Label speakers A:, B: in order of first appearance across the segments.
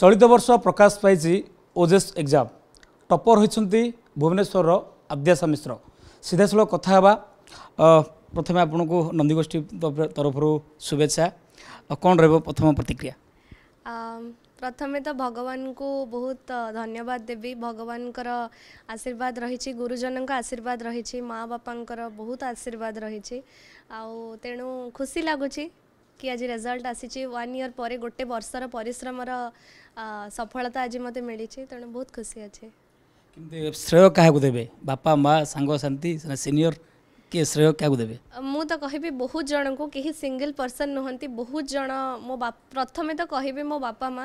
A: চলিত বর্ষ প্রকাশ পাইছে ওজেস এক্সাম টপর হয়েছেন ভুবনেশ্বর আদ্যাশা মিশ্র সিধাসল কথা হওয়া প্রথমে আপনার নন্দীগোষ্ঠী তরফর শুভেচ্ছা কণ রহব প্রথম প্রতিক্রিয়া
B: ପ୍ରଥମେ ତ ଭଗବାନଙ୍କୁ ବହୁତ ଧନ୍ୟବାଦ ଦେବି ଭଗବାନଙ୍କର ଆଶୀର୍ବାଦ ରହିଛି ଗୁରୁଜନଙ୍କ ଆଶୀର୍ବାଦ ରହିଛି ମା ବାପାଙ୍କର ବହୁତ ଆଶୀର୍ବାଦ ରହିଛି ଆଉ ତେଣୁ ଖୁସି ଲାଗୁଛି कि आज रेजल्ट आसी वन इयर पर गोटे वर्षर परिश्रम सफलता आज मत मिली तेणु बहुत खुशी अच्छे
A: श्रेय क्या देवे बापा माँ सांग साथी सीनियर କିଏ ଶ୍ରେୟ କାହାକୁ ଦେବେ
B: ମୁଁ ତ କହିବି ବହୁତ ଜଣଙ୍କୁ କେହି ସିଙ୍ଗଲ ପର୍ସନ୍ ନୁହନ୍ତି ବହୁତ ଜଣ ମୋ ପ୍ରଥମେ ତ କହିବି ମୋ ବାପା ମା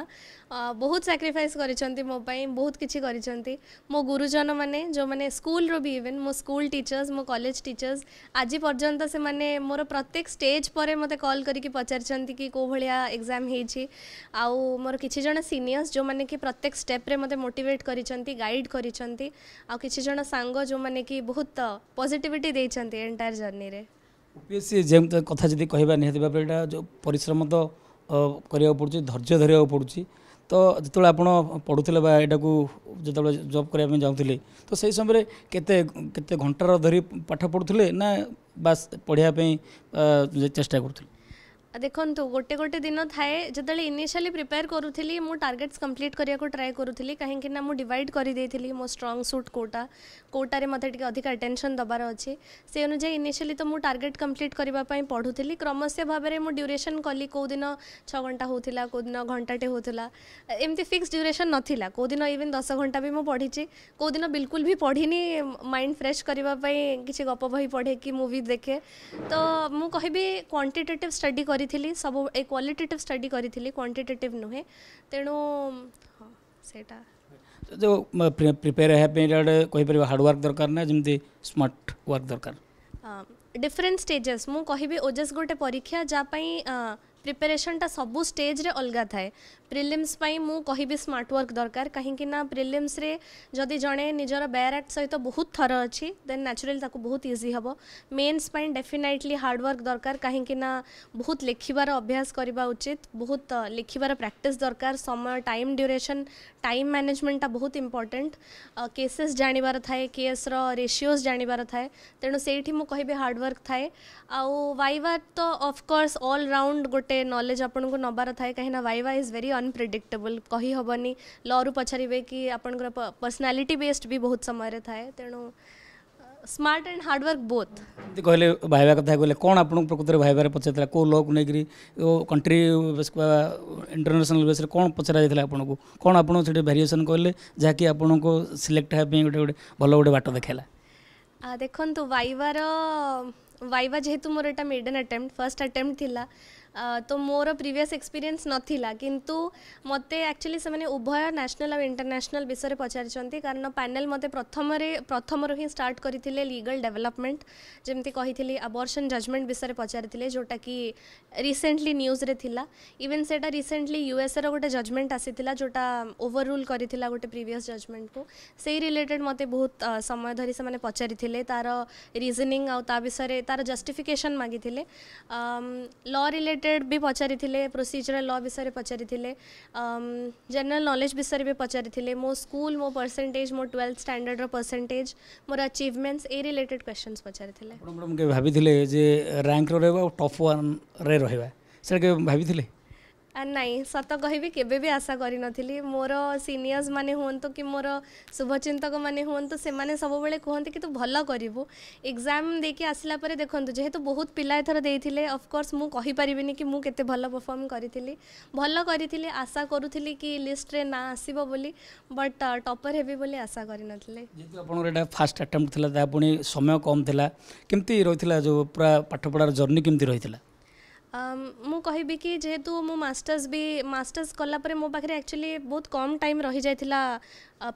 B: ବହୁତ ସାକ୍ରିଫାଇସ୍ କରିଛନ୍ତି ମୋ ପାଇଁ ବହୁତ କିଛି କରିଛନ୍ତି ମୋ ଗୁରୁଜନମାନେ ଯେଉଁମାନେ ସ୍କୁଲରୁ ବି ଇଭେନ୍ ମୋ ସ୍କୁଲ ଟିଚର୍ସ ମୋ କଲେଜ ଟିଚର୍ସ ଆଜି ପର୍ଯ୍ୟନ୍ତ ସେମାନେ ମୋର ପ୍ରତ୍ୟେକ ଷ୍ଟେଜ୍ ପରେ ମୋତେ କଲ୍ କରିକି ପଚାରିଛନ୍ତି କି କେଉଁ ଭଳିଆ ଏକ୍ଜାମ୍ ହେଇଛି ଆଉ ମୋର କିଛି ଜଣ ସିନିୟର୍ସ ଯେଉଁମାନେ କି ପ୍ରତ୍ୟେକ ଷ୍ଟେପ୍ରେ ମୋତେ ମୋଟିଭେଟ୍ କରିଛନ୍ତି ଗାଇଡ଼ କରିଛନ୍ତି ଆଉ କିଛି ଜଣ ସାଙ୍ଗ ଯେଉଁମାନେ କି ବହୁତ ପଜିଟିଭିଟି ଦେଇଛନ୍ତି ଏମିତି ଏଣ୍ଟାୟାର ଜର୍ଣ୍ଣିରେ
A: ୟୁପିଏସ୍ସି ଯେମିତି କଥା ଯଦି କହିବା ନିହାତି ଭାବରେ ଏଇଟା ଯେଉଁ ପରିଶ୍ରମ ତ କରିବାକୁ ପଡ଼ୁଛି ଧୈର୍ଯ୍ୟ ଧରିବାକୁ ପଡ଼ୁଛି ତ ଯେତେବେଳେ ଆପଣ ପଢ଼ୁଥିଲେ ବା ଏଇଟାକୁ ଯେତେବେଳେ ଜବ୍ କରିବା ପାଇଁ ଯାଉଥିଲେ ତ ସେଇ ସମୟରେ କେତେ କେତେ ଘଣ୍ଟାର ଧରି ପାଠ ପଢ଼ୁଥିଲେ ନା ବାସ୍ ପଢ଼ିବା ପାଇଁ ଚେଷ୍ଟା କରୁଥିଲେ
B: ଦେଖନ୍ତୁ ଗୋଟେ ଗୋଟେ ଦିନ ଥାଏ ଯେତେବେଳେ ଇନିସିଆଲି ପ୍ରିପେୟାର କରୁଥିଲି ମୁଁ ଟାର୍ଗେଟ୍ସ କମ୍ପ୍ଲିଟ୍ କରିବାକୁ ଟ୍ରାଏ କରୁଥିଲି କାହିଁକି ନା ମୁଁ ଡିଭାଇଡ଼ କରିଦେଇଥିଲି ମୋ ଷ୍ଟ୍ରଙ୍ଗ ସୁଟ୍ କେଉଁଟା କେଉଁଟାରେ ମୋତେ ଟିକେ ଅଧିକ ଆଟେନସନ୍ ଦେବାର ଅଛି ସେ ଅନୁଯାୟୀ ଇନିସିଆଲି ତ ମୁଁ ଟାର୍ଗେଟ୍ କମ୍ପ୍ଲିଟ୍ କରିବା ପାଇଁ ପଢ଼ୁଥିଲି କ୍ରମଶଃ ଭାବରେ ମୁଁ ଡ୍ୟୁରେସନ୍ କଲି କେଉଁ ଦିନ ଛଅ ଘଣ୍ଟା ହେଉଥିଲା କେଉଁ ଦିନ ଘଣ୍ଟାଟେ ହେଉଥିଲା ଏମିତି ଫିକ୍ସ ଡ୍ୟୁରେସନ୍ ନଥିଲା କେଉଁ ଦିନ ଇଭିନ୍ ଦଶ ଘଣ୍ଟା ବି ମୁଁ ପଢ଼ିଛି କେଉଁ ଦିନ ବିଲକୁଲ ବି ପଢ଼ିନି ମାଇଣ୍ଡ ଫ୍ରେଶ୍ କରିବା ପାଇଁ କିଛି ଗପ ବହି ପଢ଼େ କି ମୁଭି ଦେଖେ ତ ମୁଁ କହିବି କ୍ୱାଣ୍ଟିଟେଟିଭ୍ ଷ୍ଟଡି କରି କରିଥିଲି ସବୁ ଏ କ୍ୱାଲିଟେଟିଭ୍ ଷ୍ଟଡି କରିଥିଲି କ୍ୱାଣ୍ଟିଟେଟିଭ୍ ନୁହେଁ ତେଣୁ ହଁ ସେଇଟା
A: ଯେଉଁ ପ୍ରିପେୟାର ହେବା ପାଇଁ ଗୋଟେ କହିପାରିବା ହାର୍ଡ଼ୱାର୍କ ଦରକାର ନା ଯେମିତି ସ୍ମାର୍ଟ ୱାର୍କ ଦରକାର
B: ଡିଫରେଣ୍ଟ ଷ୍ଟେଜେସ୍ ମୁଁ କହିବି ଓଜେସ୍ ଗୋଟେ ପରୀକ୍ଷା ଯାହା ପାଇଁ ପ୍ରିପାରେସନ୍ଟା ସବୁ ଷ୍ଟେଜ୍ରେ ଅଲଗା ଥାଏ ପ୍ରିଲିମ୍ସ ପାଇଁ ମୁଁ କହିବି ସ୍ମାର୍ଟ ୱାର୍କ ଦରକାର କାହିଁକି ନା ପ୍ରିଲିମ୍ସରେ ଯଦି ଜଣେ ନିଜର ବେୟାର ଆକ୍ଟ ସହିତ ବହୁତ ଥର ଅଛି ଦେନ୍ ନ୍ୟାଚୁରାଲି ତାକୁ ବହୁତ ଇଜି ହେବ ମେନ୍ସ ପାଇଁ ଡେଫିନାଇଟଲି ହାର୍ଡ଼ୱାର୍କ ଦରକାର କାହିଁକି ନା ବହୁତ ଲେଖିବାର ଅଭ୍ୟାସ କରିବା ଉଚିତ ବହୁତ ଲେଖିବାର ପ୍ରାକ୍ଟିସ୍ ଦରକାର ସମୟ ଟାଇମ୍ ଡ୍ୟୁରେସନ୍ ଟାଇମ୍ ମ୍ୟାନେଜମେଣ୍ଟଟା ବହୁତ ଇମ୍ପର୍ଟାଣ୍ଟ କେସେସ୍ ଜାଣିବାର ଥାଏ କେସ୍ର ରେସିଓସ୍ ଜାଣିବାର ଥାଏ ତେଣୁ ସେଇଠି ମୁଁ କହିବି ହାର୍ଡ଼ୱାର୍କ ଥାଏ ଆଉ ୱାଇଭା ତ ଅଫକୋର୍ସ ଅଲ୍ ରାଉଣ୍ଡ ଗୋଟେ ଗୋଟେ ନଲେଜ୍ ଆପଣଙ୍କୁ ନେବାର ଥାଏ କାହିଁକିନା ଭାଇବା ଇଜ୍ ଭେରି ଅନପ୍ରିଡିକ୍ଟେବଲ୍ କହିହେବନି ଲ'ରୁ ପଚାରିବେ କି ଆପଣଙ୍କର ପର୍ସନାଲିଟି ବେସ୍ଡ ବି ବହୁତ ସମୟରେ ଥାଏ ତେଣୁ ସ୍ମାର୍ଟ ଆଣ୍ଡ ହାର୍ଡ଼ୱାର୍କ ବୋଥ୍
A: କହିଲେ ଭାଇବା କଥା କହିଲେ କ'ଣ ଆପଣଙ୍କୁ ପ୍ରକୃତରେ ଭାଇବାରେ ପଚାରିଥିଲା କେଉଁ ଲ'କୁ ନେଇକରି କଣ୍ଟ୍ରି ବା ଇଣ୍ଟରନ୍ୟାସନାଲ୍ ବେସ୍ରେ କ'ଣ ପଚରାଯାଇଥିଲା ଆପଣଙ୍କୁ କ'ଣ ଆପଣ ସେଠି ଭେରିଏସନ୍ କହିଲେ ଯାହାକି ଆପଣଙ୍କୁ ସିଲେକ୍ଟ ହେବା ପାଇଁ ଗୋଟେ ଗୋଟେ ଭଲ ଗୋଟେ ବାଟ ଦେଖାଇଲା
B: ଦେଖନ୍ତୁ ଭାଇବାର वाइवा जेहेतु मोर एटा मेडन अटेम्प्ट फर्स्ट अटेम्प्ट थिला तो मोर प्रिवियस एक्सपीरियंस नथिला किंतु मत एक्चुअली से उभय नेशनल आउ इंटरनेशनल विषय पचारि कारण पैनल मत प्रथम प्रथम हिं स्टार्ट करते लिगल डेवलपमेंट जमी कही अबर्सन जजमेंट विषय पचारि जोटा कि रिसेंटली न्यूज इवेन थिला इवन सेटा रिसेंटली यूएस गोटे जजमेंट आसीथिला जोटा ओवर रूल करथिला गोटे प्रिवियस जजमेंट को से रिलेटेड मत बहुत समय धरी से पचारि तार रिजनिंग आ विषय तार जस्टिफिकेसन मागिले लॉ रिलेटेड ରିଲେଟେଡ୍ ବି ପଚାରିଥିଲେ ପ୍ରୋସିଜରାଲ୍ ଲ ବିଷୟରେ ପଚାରିଥିଲେ ଜେନେରାଲ୍ ନଲେଜ୍ ବିଷୟରେ ବି ପଚାରିଥିଲେ ମୋ ସ୍କୁଲ ମୋ ପରସେଣ୍ଟେଜ୍ ମୋ ଟୁଏଲ୍ଥ ଷ୍ଟାଣ୍ଡାର୍ଡ଼ର ପରସେଣ୍ଟେଜ୍ ମୋର ଆଚିଭମେଣ୍ଟସ୍ ଏଇ ରିଲେଟେଡ୍ କ୍ୱେଶ୍ଚନ୍ସ ପଚାରିଥିଲେ ଆପଣ ମ୍ୟାଡ଼ାମ୍ କେବେ
A: ଭାବିଥିଲେ ଯେ ର୍ୟାଙ୍କ୍ର ରହିବା ଆଉ ଟପ୍ ୱାନ୍ରେ ରହିବା ସେଟା କେବେ ଭାବିଥିଲେ
B: ନାଇଁ ସତ କହିବି କେବେ ବି ଆଶା କରିନଥିଲି ମୋର ସିନିୟର୍ସ ମାନେ ହୁଅନ୍ତୁ କି ମୋର ଶୁଭଚିନ୍ତକ ମାନେ ହୁଅନ୍ତୁ ସେମାନେ ସବୁବେଳେ କୁହନ୍ତି କି ତୁ ଭଲ କରିବୁ ଏକ୍ଜାମ୍ ଦେଇକି ଆସିଲା ପରେ ଦେଖନ୍ତୁ ଯେହେତୁ ବହୁତ ପିଲା ଏଥର ଦେଇଥିଲେ ଅଫକୋର୍ସ ମୁଁ କହିପାରିବିନି କି ମୁଁ କେତେ ଭଲ ପରଫର୍ମ କରିଥିଲି ଭଲ କରିଥିଲି ଆଶା କରୁଥିଲି କି ଲିଷ୍ଟରେ ନାଁ ଆସିବ ବୋଲି ବଟ୍ ଟପର୍ ହେବି ବୋଲି ଆଶା କରିନଥିଲେ ଯେହେତୁ
A: ଆପଣଙ୍କର ଏଇଟା ଫାର୍ଷ୍ଟ ଆଟେମ୍ପ୍ଟ ଥିଲା ତା ପୁଣି ସମୟ କମ୍ ଥିଲା କେମିତି ରହିଥିଲା ଯେଉଁ ପୁରା ପାଠପଢ଼ାର ଜର୍ଣ୍ଣି କେମିତି ରହିଥିଲା
B: ମୁଁ କହିବି କି ଯେହେତୁ ମୁଁ ମାଷ୍ଟର୍ସ ବି ମାଷ୍ଟର୍ସ କଲାପରେ ମୋ ପାଖରେ ଆକ୍ଚୁଆଲି ବହୁତ କମ୍ ଟାଇମ୍ ରହିଯାଇଥିଲା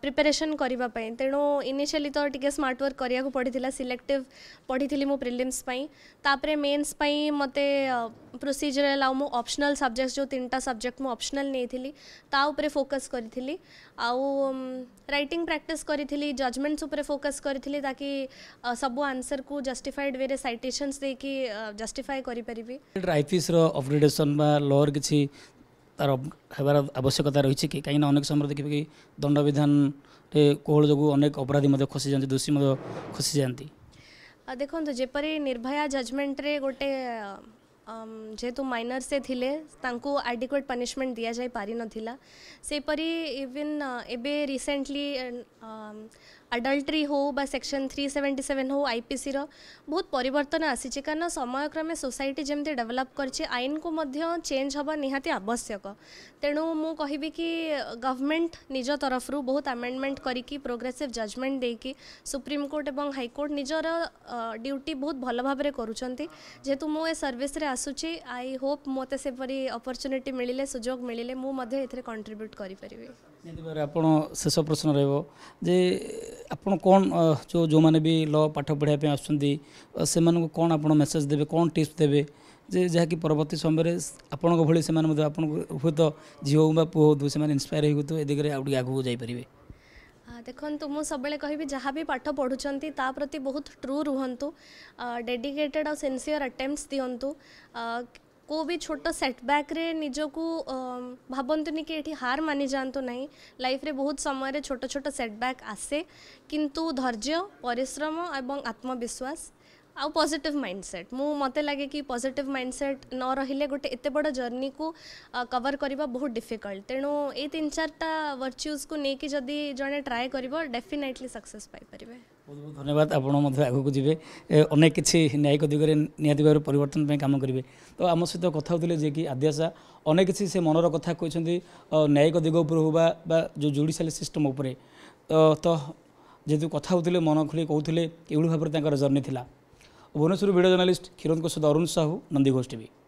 B: ପ୍ରିପାରେସନ୍ କରିବା ପାଇଁ ତେଣୁ ଇନିସିଆଲି ତ ଟିକେ ସ୍ମାର୍ଟ ୱାର୍କ କରିବାକୁ ପଡ଼ିଥିଲା ସିଲେକ୍ଟିଭ୍ ପଢ଼ିଥିଲି ମୁଁ ପ୍ରିଲିମ୍ସ ପାଇଁ ତାପରେ ମେନ୍ସ ପାଇଁ ମୋତେ ପ୍ରୋସିଜରାଲ୍ ଆଉ ମୁଁ ଅପ୍ସନାଲ୍ ସବଜେକ୍ଟ ଯେଉଁ ତିନିଟା ସବଜେକ୍ଟ ମୁଁ ଅପ୍ସନାଲ୍ ନେଇଥିଲି ତା ଉପରେ ଫୋକସ୍ କରିଥିଲି ଆଉ ରାଇଟିଂ ପ୍ରାକ୍ଟିସ୍ କରିଥିଲି ଜଜମେଣ୍ଟସ୍ ଉପରେ ଫୋକସ୍ କରିଥିଲି ତାକି ସବୁ ଆନ୍ସରକୁ ଜଷ୍ଟିଫାଏଡ୍ ୱେରେ ସାଇଟେସନ୍ସ ଦେଇକି ଜଷ୍ଟିଫାଏ କରିପାରିବି
A: ରାଇଫିସ୍ର ଅପଗ୍ରେଡେସନ୍ ବା ଲର୍ କିଛି ତାର ହେବାର ଆବଶ୍ୟକତା ରହିଛି କି କାହିଁକିନା ଅନେକ ସମୟରେ ଦେଖିବେ କି ଦଣ୍ଡବିଧାନରେ କୋହଳ ଯୋଗୁଁ ଅନେକ ଅପରାଧୀ ମଧ୍ୟ ଖସିଯାଆନ୍ତି ଦୋଷୀ ମଧ୍ୟ ଖସିଯାଆନ୍ତି
B: ଦେଖନ୍ତୁ ଯେପରି ନିର୍ଭୟା ଜଜମେଣ୍ଟରେ ଗୋଟେ ଯେହେତୁ ମାଇନର ସେ ଥିଲେ ତାଙ୍କୁ ଆଡିକ୍ୟୁଏଟ୍ ପନିଶମେଣ୍ଟ ଦିଆଯାଇ ପାରିନଥିଲା ସେହିପରି ଇଭିନ୍ ଏବେ ରିସେଣ୍ଟଲି ଆଡଲ୍ଟରି ହେଉ ବା ସେକ୍ସନ୍ ଥ୍ରୀ ସେଭେଣ୍ଟି ସେଭେନ୍ ହେଉ ଆଇପିସିର ବହୁତ ପରିବର୍ତ୍ତନ ଆସିଛି କାରଣ ସମୟକ୍ରମେ ସୋସାଇଟି ଯେମିତି ଡେଭଲପ୍ କରିଛି ଆଇନକୁ ମଧ୍ୟ ଚେଞ୍ଜ ହେବା ନିହାତି ଆବଶ୍ୟକ ତେଣୁ ମୁଁ କହିବି କି ଗଭର୍ଣ୍ଣମେଣ୍ଟ ନିଜ ତରଫରୁ ବହୁତ ଆମେଣ୍ଡମେଣ୍ଟ କରିକି ପ୍ରୋଗ୍ରେସିଭ୍ ଜଜମେଣ୍ଟ ଦେଇକି ସୁପ୍ରିମକୋର୍ଟ ଏବଂ ହାଇକୋର୍ଟ ନିଜର ଡ୍ୟୁଟି ବହୁତ ଭଲ ଭାବରେ କରୁଛନ୍ତି ଯେହେତୁ ମୁଁ ଏ ସର୍ଭିସରେ ଆସୁଛି ଆଇ ହୋପ୍ ମୋତେ ସେପରି ଅପରଚ୍ୟୁନିଟି ମିଳିଲେ ସୁଯୋଗ ମିଳିଲେ ମୁଁ ମଧ୍ୟ ଏଥିରେ କଣ୍ଟ୍ରିବ୍ୟୁଟ୍ କରିପାରିବି ନିହାତି
A: ଭାବରେ ଆପଣ ଶେଷ ପ୍ରଶ୍ନ ରହିବ ଯେ ଆପଣ କ'ଣ ଯେଉଁ ଯେଉଁମାନେ ବି ଲ ପାଠ ପଢ଼ିବା ପାଇଁ ଆସୁଛନ୍ତି ସେମାନଙ୍କୁ କ'ଣ ଆପଣ ମେସେଜ୍ ଦେବେ କ'ଣ ଟିପ୍ସ ଦେବେ ଯେ ଯାହାକି ପରବର୍ତ୍ତୀ ସମୟରେ ଆପଣଙ୍କ ଭଳି ସେମାନେ ମଧ୍ୟ ଆପଣଙ୍କୁ ହୁଏତ ଝିଅ ହଉ ବା ପୁଅ ହଉଥିବ ସେମାନେ ଇନ୍ସପାୟାର ହେଇକି ଏ ଦିଗରେ ଆଉ ଟିକେ ଆଗକୁ ଯାଇପାରିବେ
B: ଦେଖନ୍ତୁ ମୁଁ ସବୁବେଳେ କହିବି ଯାହା ବି ପାଠ ପଢ଼ୁଛନ୍ତି ତା ପ୍ରତି ବହୁତ ଟ୍ରୁ ରୁହନ୍ତୁ ଡେଡିକେଟେଡ଼୍ ଆଉ ସିନ୍ସିୟର୍ ଆଟେମ୍ପଟ୍ସ ଦିଅନ୍ତୁ କେଉଁ ବି ଛୋଟ ସେଟବ୍ୟାକ୍ରେ ନିଜକୁ ଭାବନ୍ତୁନି କି ଏଠି ହାର ମାନିଯାଆନ୍ତୁ ନାହିଁ ଲାଇଫ୍ରେ ବହୁତ ସମୟରେ ଛୋଟ ଛୋଟ ସେଟବ୍ୟାକ୍ ଆସେ କିନ୍ତୁ ଧୈର୍ଯ୍ୟ ପରିଶ୍ରମ ଏବଂ ଆତ୍ମବିଶ୍ୱାସ ଆଉ ପଜିଟିଭ୍ ମାଇଣ୍ଡସେଟ୍ ମୁଁ ମୋତେ ଲାଗେ କି ପଜିଟିଭ୍ ମାଇଣ୍ଡସେଟ୍ ନ ରହିଲେ ଗୋଟେ ଏତେ ବଡ଼ ଜର୍ଣ୍ଣିକୁ କଭର୍ କରିବା ବହୁତ ଡିଫିକଲ୍ଟ ତେଣୁ ଏଇ ତିନି ଚାରିଟା ଭର୍ଚ୍ୟୁଜ୍କୁ ନେଇକି ଯଦି ଜଣେ ଟ୍ରାଏ କରିବ ଡେଫିନେଟଲି ସକ୍ସେସ୍ ପାଇପାରିବେ ବହୁତ ବହୁତ
A: ଧନ୍ୟବାଦ ଆପଣ ମଧ୍ୟ ଆଗକୁ ଯିବେ ଅନେକ କିଛି ନ୍ୟାୟିକ ଦିଗରେ ନିହାତି ଭାବରେ ପରିବର୍ତ୍ତନ ପାଇଁ କାମ କରିବେ ତ ଆମ ସହିତ କଥା ହେଉଥିଲେ ଯେ କି ଆଦ୍ୟାଶା ଅନେକ କିଛି ସେ ମନର କଥା କହିଛନ୍ତି ନ୍ୟାୟିକ ଦିଗ ଉପରେ ହେଉ ବା ଯେଉଁ ଜୁଡ଼ିସିଆଲ ସିଷ୍ଟମ୍ ଉପରେ ତ ଯେହେତୁ କଥା ହେଉଥିଲେ ମନ ଖୋଲି କହୁଥିଲେ ଏଭଳି ଭାବରେ ତାଙ୍କର ଜର୍ଣ୍ଣି ଥିଲା ଭୁବନେଶ୍ୱର ଭିଡ଼ିଓ ଜର୍ଣ୍ଣାଲିଷ୍ଟ କ୍ଷୀରଙ୍କ ସହିତ ଅରୁଣ ସାହୁ ନନ୍ଦୀ ଗୋଷ୍ଠୀ